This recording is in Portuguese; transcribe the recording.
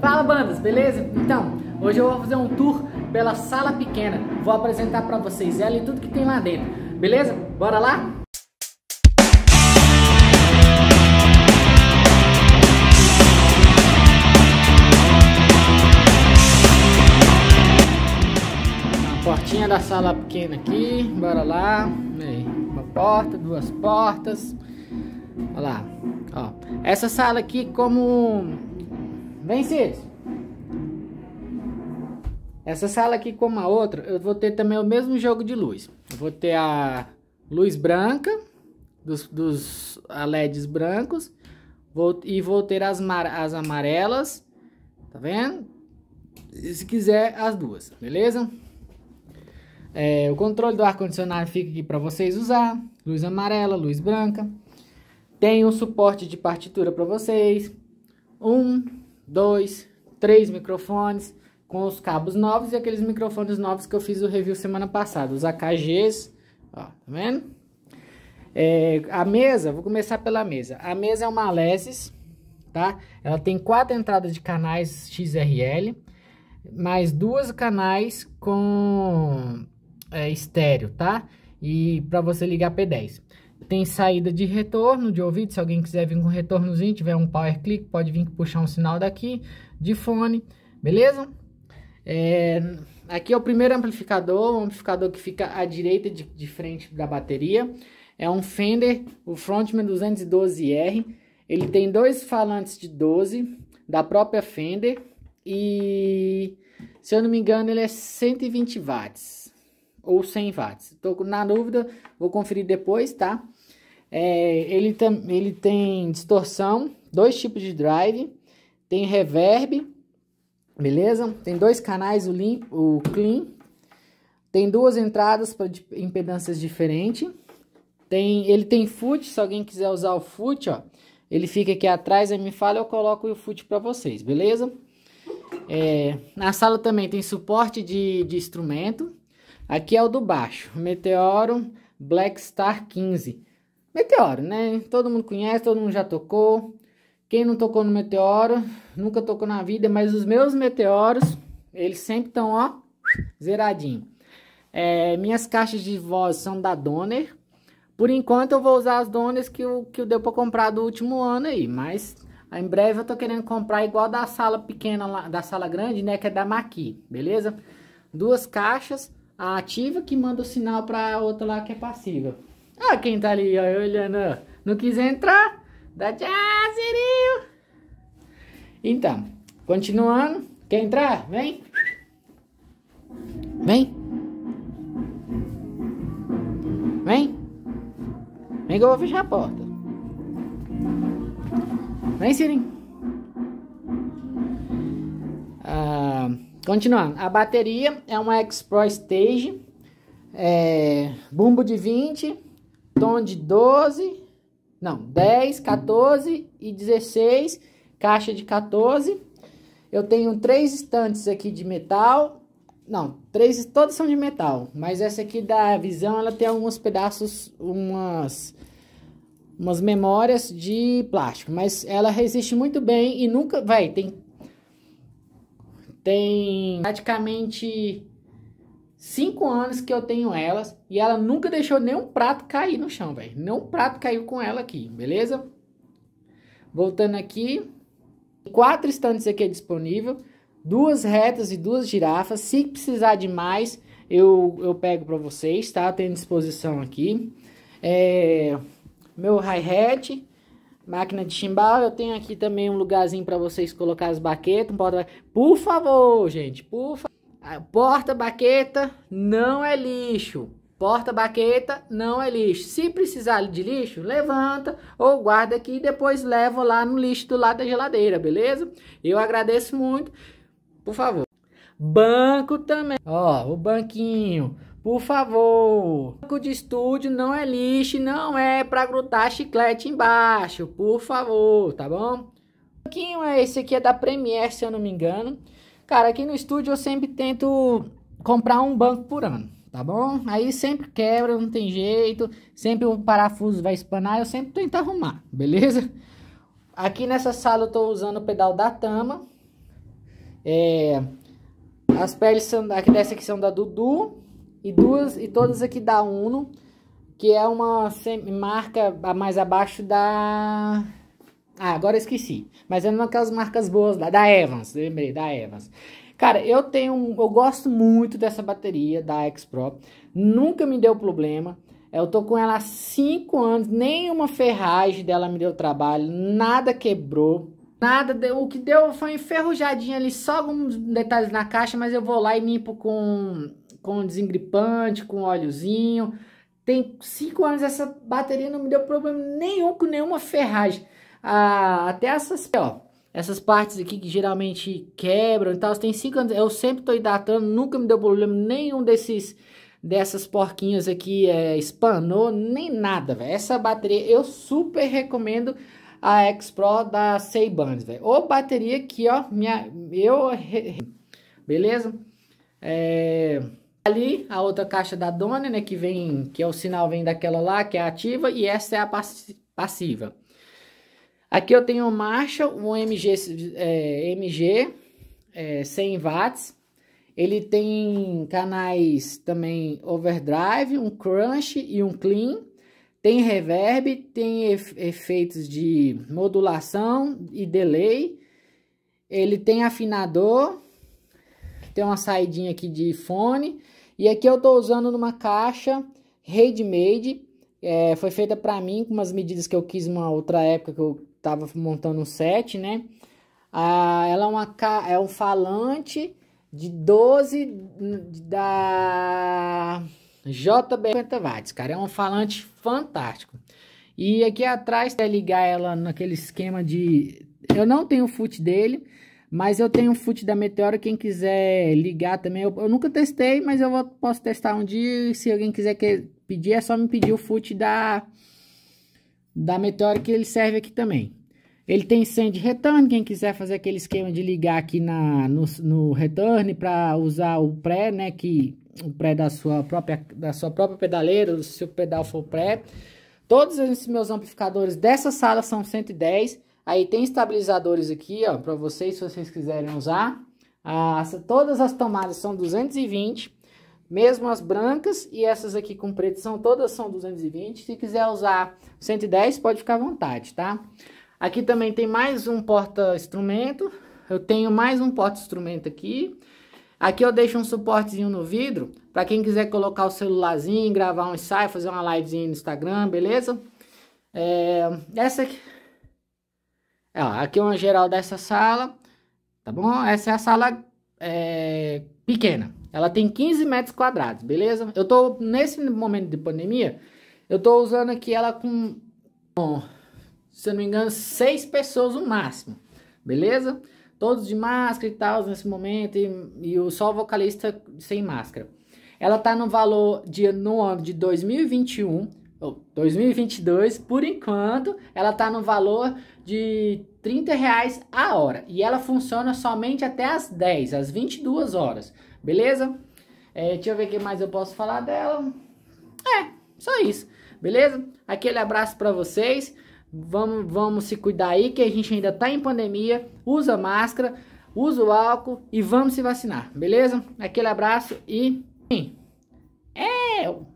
Fala bandas, beleza? Então, hoje eu vou fazer um tour pela sala pequena. Vou apresentar para vocês ela e tudo que tem lá dentro. Beleza? Bora lá? A portinha da sala pequena aqui, bora lá. Aí, uma porta, duas portas. Olha lá. Ó, essa sala aqui, como Vem, Cício. Essa sala aqui como a outra, eu vou ter também o mesmo jogo de luz. Eu vou ter a luz branca, dos, dos LEDs brancos, vou, e vou ter as, mar, as amarelas, tá vendo? E se quiser, as duas, beleza? É, o controle do ar-condicionado fica aqui para vocês usar, luz amarela, luz branca. Tem um suporte de partitura para vocês, um dois, três microfones com os cabos novos e aqueles microfones novos que eu fiz o review semana passada, os AKGs, ó, tá vendo? É, a mesa, vou começar pela mesa. A mesa é uma Alesis, tá? Ela tem quatro entradas de canais XRL, mais duas canais com é, estéreo, tá? E para você ligar P10. Tem saída de retorno de ouvido, se alguém quiser vir com retornozinho, tiver um power click, pode vir puxar um sinal daqui, de fone, beleza? É, aqui é o primeiro amplificador, o amplificador que fica à direita de, de frente da bateria. É um Fender, o Frontman 212R. Ele tem dois falantes de 12 da própria Fender e, se eu não me engano, ele é 120 watts ou 100 watts. Estou na dúvida, vou conferir depois, tá? É, ele, ele tem distorção, dois tipos de drive, tem reverb, beleza? Tem dois canais, o, lim, o clean, tem duas entradas para impedâncias diferentes. Tem, ele tem foot, se alguém quiser usar o foot, ó, ele fica aqui atrás, aí me fala, eu coloco o foot para vocês, beleza? É, na sala também tem suporte de, de instrumento, Aqui é o do baixo, Meteoro Black Star 15. Meteoro, né? Todo mundo conhece, todo mundo já tocou. Quem não tocou no Meteoro, nunca tocou na vida, mas os meus Meteoros, eles sempre estão, ó, zeradinho. É, minhas caixas de voz são da Donner. Por enquanto eu vou usar as Donners que, o que deu para comprar do último ano aí, mas em breve eu tô querendo comprar igual da sala pequena, da sala grande, né, que é da Maqui, beleza? Duas caixas, a ativa que manda o sinal para outra lá que é passiva. Ah, quem tá ali, olhando, Não quis entrar? Dá tchau, Ciril! Então, continuando. Quer entrar? Vem! Vem! Vem! Vem que eu vou fechar a porta. Vem, Sirinho. Continuando, a bateria é uma X-Pro Stage, é, bumbo de 20, tom de 12, não, 10, 14 e 16, caixa de 14. Eu tenho três estantes aqui de metal, não, três, todas são de metal, mas essa aqui da Visão, ela tem alguns pedaços, umas umas memórias de plástico, mas ela resiste muito bem e nunca, vai, tem tem praticamente cinco anos que eu tenho elas e ela nunca deixou nenhum prato cair no chão, velho. Nenhum prato caiu com ela aqui, beleza? Voltando aqui, quatro estantes aqui é disponível, duas retas e duas girafas. Se precisar de mais, eu, eu pego para vocês, tá? Tem disposição aqui. É, meu hi-hat, Máquina de chimbal, eu tenho aqui também um lugarzinho para vocês colocar as baquetas, um porta Por favor, gente, por favor. Porta-baqueta não é lixo. Porta-baqueta não é lixo. Se precisar de lixo, levanta ou guarda aqui e depois leva lá no lixo do lado da geladeira, beleza? Eu agradeço muito. Por favor. Banco também. Ó, o banquinho. Por favor, o banco de estúdio não é lixo, não é para grudar chiclete embaixo, por favor, tá bom? Um pouquinho é esse aqui é da Premiere, se eu não me engano. Cara, aqui no estúdio eu sempre tento comprar um banco por ano, tá bom? Aí sempre quebra, não tem jeito, sempre o parafuso vai espanar, eu sempre tento arrumar, beleza? Aqui nessa sala eu tô usando o pedal da Tama. É, as peles são, aqui dessa aqui são da Dudu e duas e todas aqui da Uno, que é uma marca mais abaixo da ah, agora esqueci. Mas é uma daquelas marcas boas lá, da Evans, lembrei, da Evans. Cara, eu tenho, eu gosto muito dessa bateria da X-Pro. Nunca me deu problema. Eu tô com ela há 5 anos, nenhuma ferragem dela me deu trabalho, nada quebrou. Nada, deu, o que deu foi enferrujadinha ali, só alguns detalhes na caixa, mas eu vou lá e limpo com com desengripante, com óleozinho. Tem cinco anos essa bateria não me deu problema nenhum com nenhuma ferragem. Ah, até essas, ó, essas partes aqui que geralmente quebram e tal, tem cinco anos. Eu sempre tô hidratando, nunca me deu problema nenhum desses dessas porquinhas aqui é, espanou, nem nada, velho. Essa bateria eu super recomendo a X-Pro da Seibans, velho. Ou bateria que, ó, minha, eu... Beleza? É... Ali, a outra caixa da dona, né, que vem, que é o sinal vem daquela lá, que é ativa, e essa é a passiva. Aqui eu tenho marcha, um MG, é, MG é, 100 watts. Ele tem canais também overdrive, um crunch e um clean. Tem reverb, tem efeitos de modulação e delay. Ele tem afinador, tem uma saidinha aqui de fone e aqui eu estou usando numa caixa handmade, é, foi feita para mim com umas medidas que eu quis uma outra época que eu estava montando um set, né? Ah, ela é, uma, é um falante de 12 da JB 50 watts, cara. É um falante fantástico. E aqui atrás para ligar ela naquele esquema de... Eu não tenho o foot dele, mas eu tenho o fute da Meteora, quem quiser ligar também. Eu, eu nunca testei, mas eu vou, posso testar um dia. E se alguém quiser que, pedir, é só me pedir o fute da, da Meteoro, que ele serve aqui também. Ele tem send return, quem quiser fazer aquele esquema de ligar aqui na, no, no return para usar o pré, né, que o pré da sua própria, da sua própria pedaleira, se o pedal for pré. Todos os meus amplificadores dessa sala são 110 Aí tem estabilizadores aqui, ó, para vocês, se vocês quiserem usar. As, ah, todas as tomadas são 220, mesmo as brancas e essas aqui com preto são todas são 220. Se quiser usar 110, pode ficar à vontade, tá? Aqui também tem mais um porta-instrumento. Eu tenho mais um porta-instrumento aqui. Aqui eu deixo um suportezinho no vidro, para quem quiser colocar o celularzinho, gravar um ensaio, fazer uma livezinha no Instagram, beleza? É, essa aqui é, ó, aqui é uma geral dessa sala, tá bom? Essa é a sala é, pequena. Ela tem 15 metros quadrados, beleza? Eu tô, nesse momento de pandemia, eu tô usando aqui ela com, bom, se eu não me engano, seis pessoas no máximo, beleza? Todos de máscara e tal nesse momento, e, e só vocalista sem máscara. Ela tá no valor de, no ano de 2021 2022, por enquanto, ela está no valor de 30 reais a hora e ela funciona somente até as 10, às 22 horas, beleza? É, deixa eu ver o que mais eu posso falar dela. É, só isso, beleza? Aquele abraço para vocês. Vamos, vamos se cuidar aí que a gente ainda tá em pandemia. Usa máscara, usa o álcool e vamos se vacinar, beleza? Aquele abraço e. É!